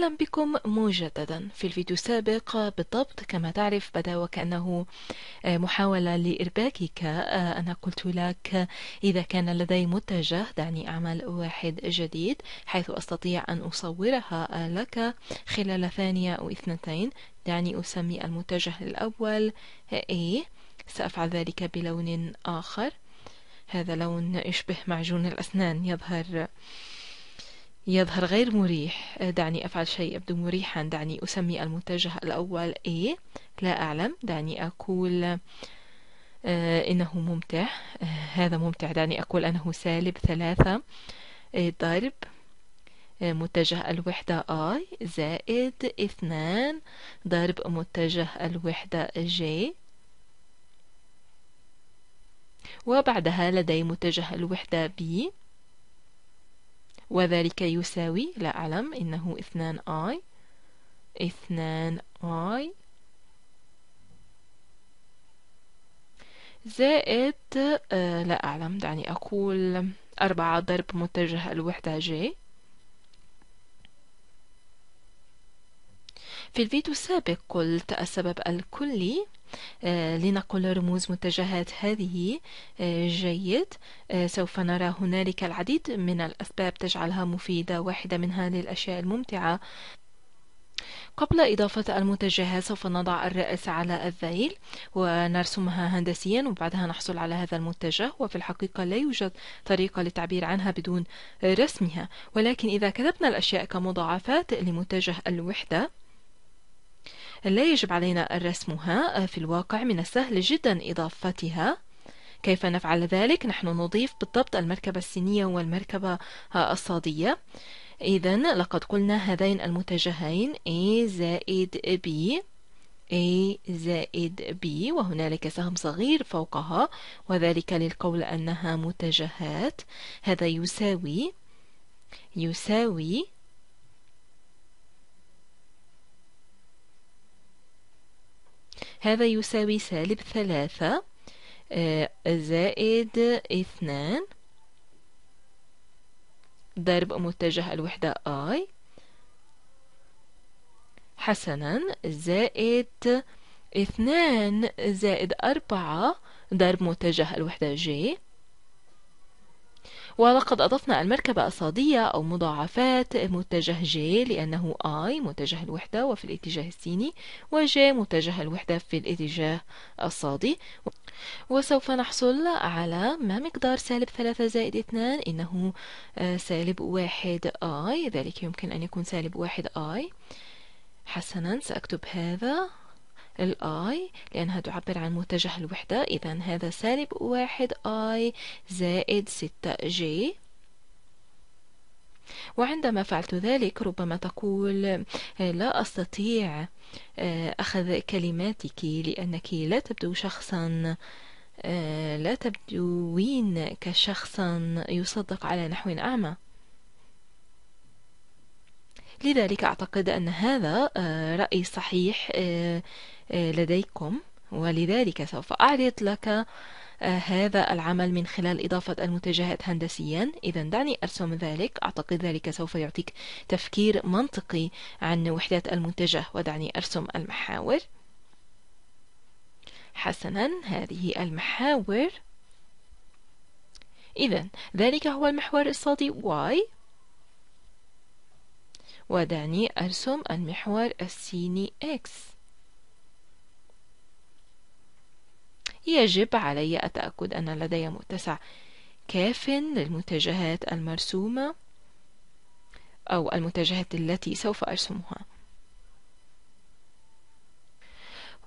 أهلا بكم مجددا في الفيديو السابق بالضبط كما تعرف بدا وكأنه آه، محاولة لإرباكك آه، أنا قلت لك إذا كان لدي متجه دعني أعمل واحد جديد حيث أستطيع أن أصورها آه، لك خلال ثانية أو اثنتين دعني أسمي المتجه الأول A سأفعل ذلك بلون آخر هذا لون يشبه معجون الأسنان يظهر يظهر غير مريح آه، دعني أفعل شيء يبدو مريحا دعني أسمي المتجه الأول A لا أعلم دعني أقول آه، إنه ممتع آه، هذا ممتع دعني أقول أنه سالب ثلاثة ضرب متجه الوحدة I زائد اثنان ضرب متجه الوحدة J وبعدها لدي متجه الوحدة B وذلك يساوي لا أعلم إنه اثنان آي اثنان آي زائد آه لا أعلم دعني أقول أربعة ضرب متجه الوحدة جي في الفيديو السابق قلت السبب الكلي آه، لنقل رموز متجهات هذه آه، جيد آه، سوف نرى هنالك العديد من الأسباب تجعلها مفيدة واحدة منها للأشياء الممتعة قبل إضافة المتجهة سوف نضع الرأس على الذيل ونرسمها هندسيا وبعدها نحصل على هذا المتجه وفي الحقيقة لا يوجد طريقة للتعبير عنها بدون رسمها ولكن إذا كتبنا الأشياء كمضاعفات لمتجه الوحدة لا يجب علينا رسمها آه، في الواقع من السهل جدا إضافتها كيف نفعل ذلك؟ نحن نضيف بالضبط المركبة السينية والمركبة آه، الصادية إذا لقد قلنا هذين المتجهين A زائد B A زائد B وهنالك سهم صغير فوقها وذلك للقول أنها متجهات هذا يساوي يساوي هذا يساوي سالب ثلاثة آه، زائد اثنان ضرب متجه الوحدة I حسنا زائد اثنان زائد أربعة ضرب متجه الوحدة J ولقد أضفنا المركبة الصادية أو مضاعفات متجه ج لأنه I متجه الوحدة وفي الاتجاه السيني وج متجه الوحدة في الاتجاه الصادي وسوف نحصل على ما مقدار سالب ثلاثة زائد اثنان إنه آه، سالب واحد I ذلك يمكن أن يكون سالب واحد I حسنا سأكتب هذا الاي لأنها تعبر عن متجه الوحدة إذا هذا سالب واحد اي زائد ستة جي وعندما فعلت ذلك ربما تقول آه، لا أستطيع آه، أخذ كلماتك لأنك لا تبدو شخصا آه، لا تبدوين كشخصا يصدق على نحو أعمى لذلك أعتقد أن هذا آه، رأي صحيح آه، آه، لديكم ولذلك سوف أعرض لك هذا العمل من خلال إضافة المتجهات هندسيا إذا دعني أرسم ذلك أعتقد ذلك سوف يعطيك تفكير منطقي عن وحدات المتجه ودعني أرسم المحاور حسنا هذه المحاور إذا ذلك هو المحور الصادي y ودعني أرسم المحور السيني X يجب علي أتأكد أن لدي متسع كاف للمتجهات المرسومة أو المتجهات التي سوف أرسمها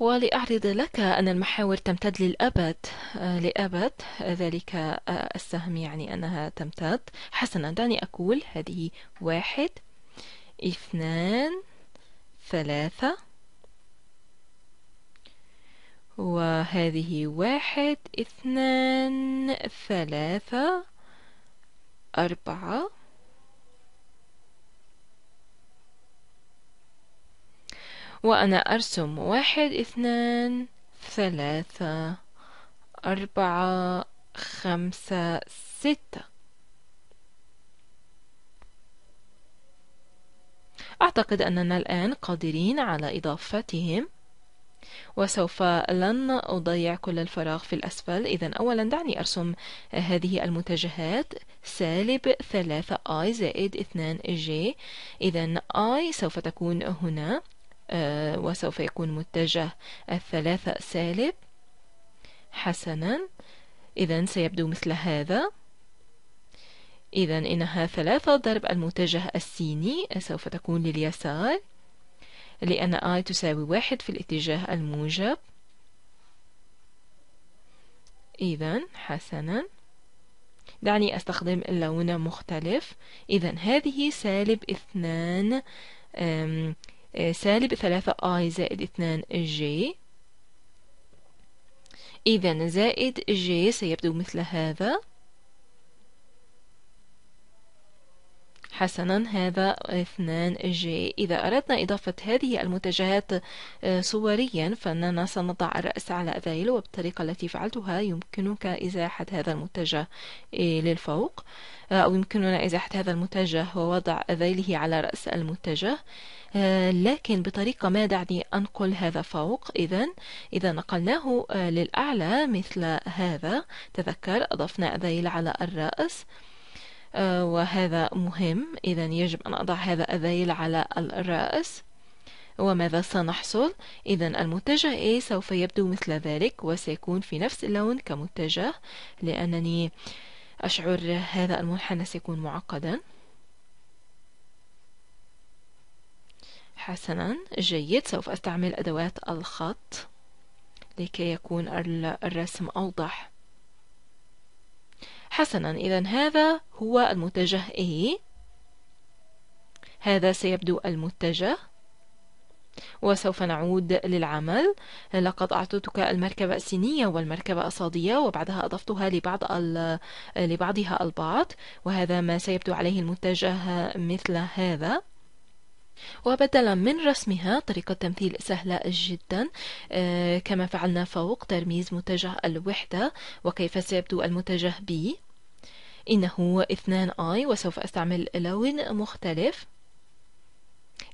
ولأعرض لك أن المحاور تمتد للأبد آه، لأبد ذلك آه، السهم يعني أنها تمتد حسنا دعني أقول هذه واحد اثنان ثلاثة وهذه واحد اثنان ثلاثة أربعة وأنا أرسم واحد اثنان ثلاثة أربعة خمسة ستة أعتقد أننا الآن قادرين على إضافتهم وسوف لن أضيع كل الفراغ في الأسفل إذا أولا دعني أرسم هذه المتجهات سالب 3 i زائد 2 j إذا i سوف تكون هنا آه، وسوف يكون متجه الثلاثة سالب حسنا إذا سيبدو مثل هذا إذا إنها ثلاثة ضرب المتجه السيني سوف تكون لليسار لأن I تساوي واحد في الاتجاه الموجب إذا حسنا دعني أستخدم لون مختلف إذا هذه سالب اثنان أه، سالب ثلاثة I زائد اثنان J إذا زائد J سيبدو مثل هذا حسنا هذا اثنان جي إذا أردنا إضافة هذه المتجهات آه، صوريا فأننا سنضع الرأس على ذيل وبالطريقة التي فعلتها يمكنك إزاحة هذا المتجه إيه، للفوق آه، أو يمكننا إزاحة هذا المتجه ووضع ذيله على رأس المتجه آه، لكن بطريقة ما دعني أنقل هذا فوق إذا إذا نقلناه للأعلى مثل هذا تذكر أضفنا ذيل على الرأس آه، وهذا مهم إذا يجب أن أضع هذا الذيل على الرأس وماذا سنحصل؟ إذا المتجه A سوف يبدو مثل ذلك وسيكون في نفس اللون كمتجه لأنني أشعر هذا المنحنى سيكون معقدا حسنا جيد سوف أستعمل أدوات الخط لكي يكون الرسم أوضح حسنا إذا هذا هو المتجه A هذا سيبدو المتجه وسوف نعود للعمل لقد أعطيتك المركبة السينية والمركبة الصادية وبعدها أضفتها لبعض لبعضها البعض وهذا ما سيبدو عليه المتجه مثل هذا وبدلا من رسمها طريقة تمثيل سهلة جدا آه، كما فعلنا فوق ترميز متجه الوحدة وكيف سيبدو المتجه B إنه 2i وسوف أستعمل لون مختلف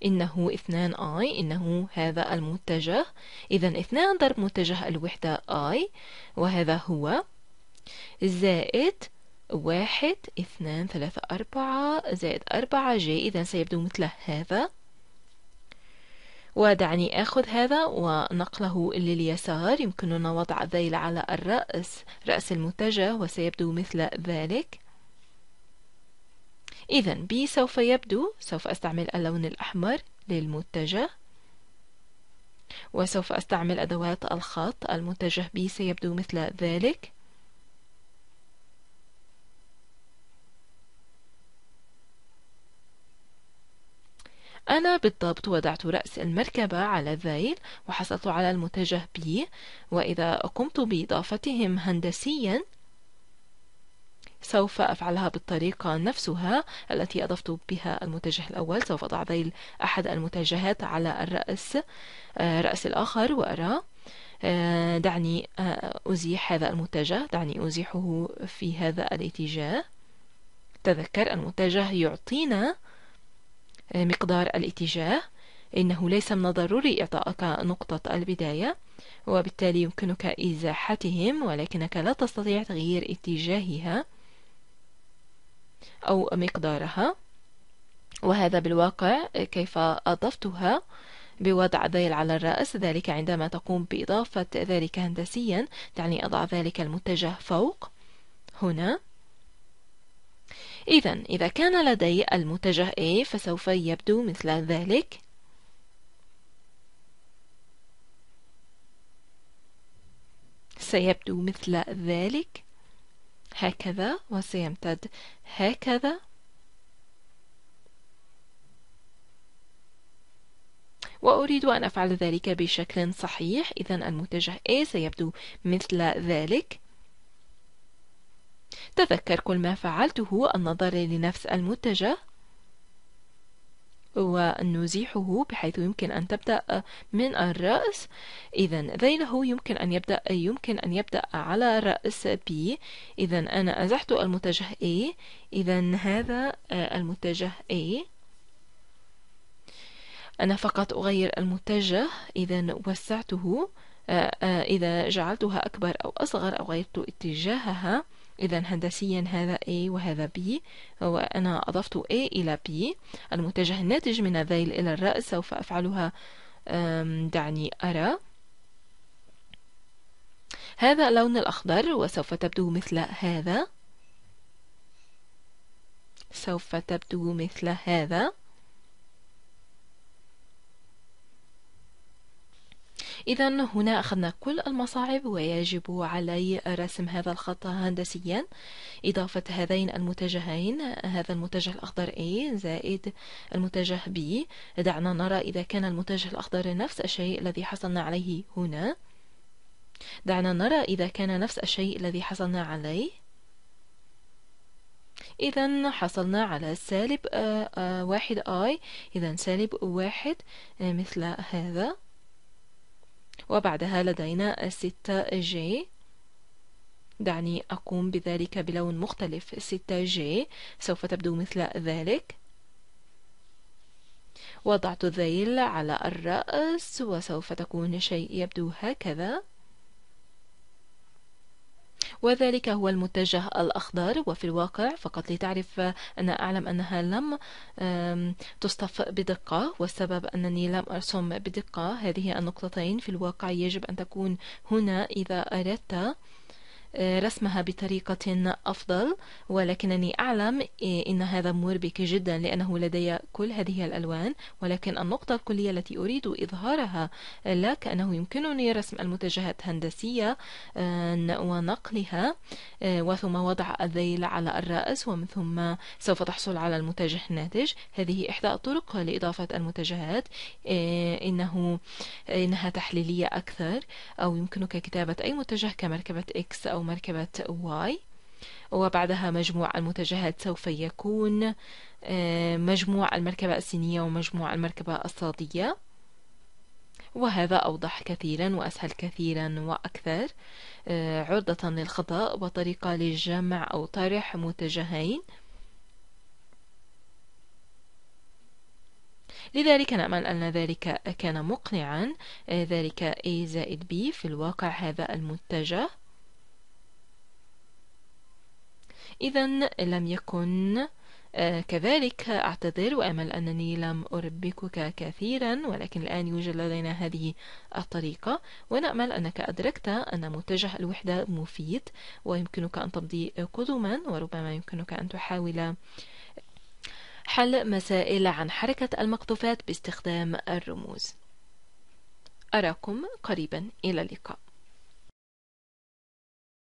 إنه اثنان I إنه هذا المتجه إذا اثنان ضرب متجه الوحدة I وهذا هو زائد واحد اثنان ثلاثة أربعة زائد أربعة j إذا سيبدو مثل هذا ودعني آخذ هذا ونقله لليسار يمكننا وضع ذيل على الرأس رأس المتجه وسيبدو مثل ذلك إذا بي سوف يبدو سوف أستعمل اللون الأحمر للمتجه وسوف أستعمل أدوات الخط المتجه بي سيبدو مثل ذلك أنا بالضبط وضعت رأس المركبة على الذيل وحصلت على المتجه بي وإذا قمت بإضافتهم هندسيا سوف أفعلها بالطريقة نفسها التي أضفت بها المتجه الأول سوف أضع ذيل أحد المتجهات على الرأس آه، رأس الآخر وأرى آه، دعني آه، أزيح هذا المتجه دعني أزيحه في هذا الاتجاه تذكر المتجه يعطينا آه، مقدار الاتجاه إنه ليس من الضروري إعطائك نقطة البداية وبالتالي يمكنك إزاحتهم ولكنك لا تستطيع تغيير اتجاهها أو مقدارها وهذا بالواقع كيف أضفتها بوضع ذيل على الرأس ذلك عندما تقوم بإضافة ذلك هندسيا تعني أضع ذلك المتجه فوق هنا إذا إذا كان لدي المتجه A فسوف يبدو مثل ذلك سيبدو مثل ذلك هكذا وسيمتد هكذا وأريد أن أفعل ذلك بشكل صحيح إذا المتجه A سيبدو مثل ذلك تذكر كل ما فعلته النظر لنفس المتجه ونزيحه بحيث يمكن أن تبدأ من الرأس إذا ذيله يمكن أن يبدأ يمكن أن يبدأ على رأس B إذا أنا أزحت المتجه A إذا هذا المتجه A أنا فقط أغير المتجه إذا وسعته إذا جعلتها أكبر أو أصغر أو غيرت اتجاهها إذا هندسيا هذا A وهذا B وأنا أضفت A إلى B المتجه الناتج من الذيل إلى الرأس سوف أفعلها دعني أرى هذا اللون الأخضر وسوف تبدو مثل هذا سوف تبدو مثل هذا إذا هنا أخذنا كل المصاعب ويجب علي رسم هذا الخط هندسيا إضافة هذين المتجهين هذا المتجه الأخضر A زائد المتجه B دعنا نرى إذا كان المتجه الأخضر نفس الشيء الذي حصلنا عليه هنا دعنا نرى إذا كان نفس الشيء الذي حصلنا عليه إذا حصلنا على سالب آه، آه، واحد آي إذا سالب واحد آه، مثل هذا وبعدها لدينا 6 جي دعني أقوم بذلك بلون مختلف 6 جي سوف تبدو مثل ذلك وضعت ذيل على الرأس وسوف تكون شيء يبدو هكذا وذلك هو المتجه الأخضر وفي الواقع فقط لتعرف أنا أعلم أنها لم تصطف بدقة والسبب أنني لم أرسم بدقة هذه النقطتين في الواقع يجب أن تكون هنا إذا أردت رسمها آه، بطريقة أفضل ولكنني أعلم إيه، إن هذا مربك جدا لأنه لدي كل هذه الألوان ولكن النقطة الكلية التي أريد إظهارها آه، لك أنه يمكنني رسم المتجهات هندسية آه، ونقلها وثم وضع الذيل على الرأس ومن ثم سوف تحصل على المتجه الناتج هذه إحدى الطرق لإضافة المتجهات إنه إنها تحليلية أكثر أو يمكنك كتابة أي متجه كمركبة إكس أو أو مركبة واي وبعدها مجموع المتجهد سوف يكون آه، مجموع المركبة السينية ومجموع المركبة الصادية وهذا أوضح كثيرا وأسهل كثيرا وأكثر آه، عرضة للخطأ وطريقة للجمع أو طرح متجهين لذلك نأمل أن ذلك كان مقنعا آه، ذلك A زائد B في الواقع هذا المتجه إذا لم يكن آه، كذلك أعتذر وأمل أنني لم أربكك كثيرا ولكن الآن يوجد لدينا هذه الطريقة ونأمل أنك أدركت أن متجه الوحدة مفيد ويمكنك أن تمضي قدما وربما يمكنك أن تحاول حل مسائل عن حركة المقطوفات باستخدام الرموز أراكم قريبا إلى اللقاء